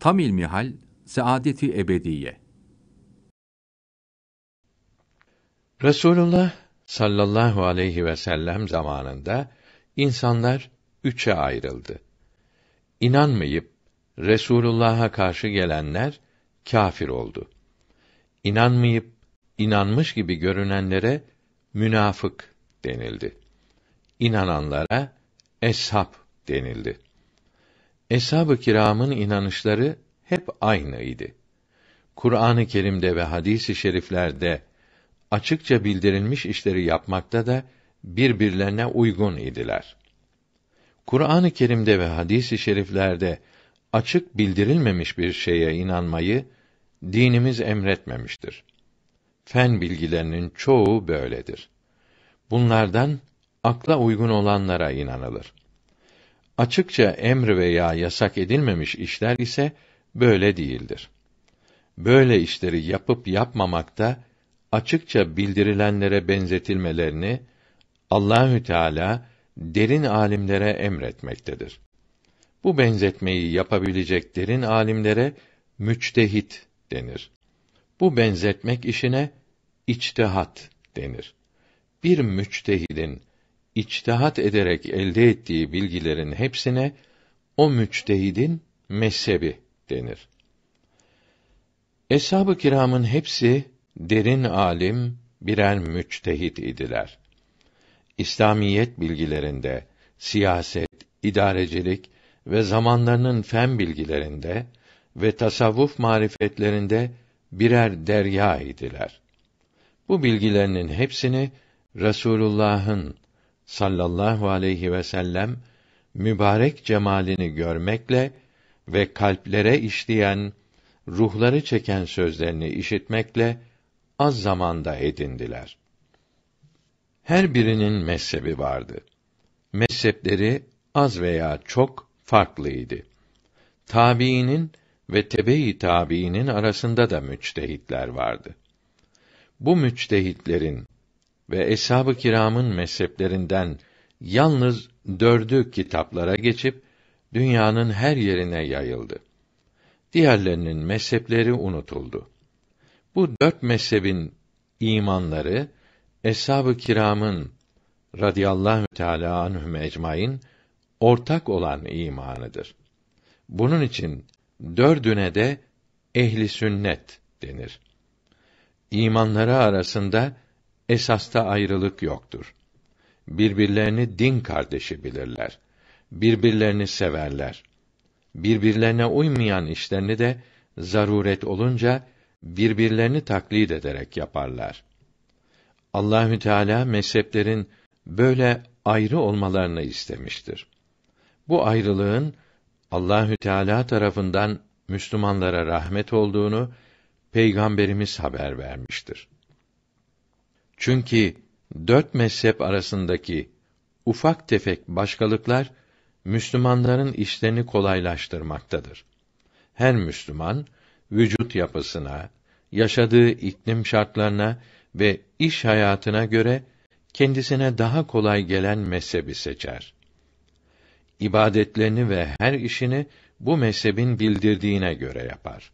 Tam ilmihal, saadeti ebediye. Resulullah sallallahu aleyhi ve sellem zamanında insanlar üçe ayrıldı. İnanmayıp Resulullah'a karşı gelenler kâfir oldu. İnanmayıp inanmış gibi görünenlere münafık denildi. İnananlara eshab denildi. Eshab-ı kiramın inanışları hep aynıydı. Kur'an-ı Kerim'de ve hadis-i şeriflerde açıkça bildirilmiş işleri yapmakta da birbirlerine uygun idiler. Kur'an-ı Kerim'de ve hadis-i şeriflerde açık bildirilmemiş bir şeye inanmayı dinimiz emretmemiştir. Fen bilgilerinin çoğu böyledir. Bunlardan akla uygun olanlara inanılır. Açıkça emr veya yasak edilmemiş işler ise böyle değildir. Böyle işleri yapıp yapmamakta açıkça bildirilenlere benzetilmelerini Allahü Teala derin alimlere emretmektedir. Bu benzetmeyi yapabilecek derin alimlere müçtehit denir. Bu benzetmek işine içtihat denir. Bir müçtehidin içtihat ederek elde ettiği bilgilerin hepsine o müçtehidin mezhebi denir. Eshab-ı kiramın hepsi derin alim birer müçtehit idiler. İslamiyet bilgilerinde, siyaset, idarecilik ve zamanlarının fen bilgilerinde ve tasavvuf marifetlerinde birer derya idiler. Bu bilgilerinin hepsini Resulullah'ın sallallahu aleyhi ve sellem mübarek cemalini görmekle ve kalplere işleyen, ruhları çeken sözlerini işitmekle az zamanda edindiler. Her birinin mezhebi vardı. Mezhepleri az veya çok farklıydı. Tabiinin ve tebe tabiinin arasında da müçtehitler vardı. Bu müçtehitlerin ve eshab-ı kiramın mezheplerinden yalnız dördü kitaplara geçip dünyanın her yerine yayıldı. Diğerlerinin mezhepleri unutuldu. Bu dört mezhebin imanları eshab-ı kiramın radıyallahu teala anhum ecmaîn ortak olan imanıdır. Bunun için dördüne de ehli sünnet denir. İmanları arasında esasta ayrılık yoktur. Birbirlerini din kardeşi bilirler. Birbirlerini severler. Birbirlerine uymayan işlerini de zaruret olunca birbirlerini taklit ederek yaparlar. Allahü Teala mezheplerin böyle ayrı olmalarını istemiştir. Bu ayrılığın Allahü Teala tarafından Müslümanlara rahmet olduğunu peygamberimiz haber vermiştir. Çünkü dört mezhep arasındaki ufak tefek başkalıklar Müslümanların işlerini kolaylaştırmaktadır. Her Müslüman vücut yapısına, yaşadığı iklim şartlarına ve iş hayatına göre kendisine daha kolay gelen mezhebi seçer. İbadetlerini ve her işini bu mezhebin bildirdiğine göre yapar.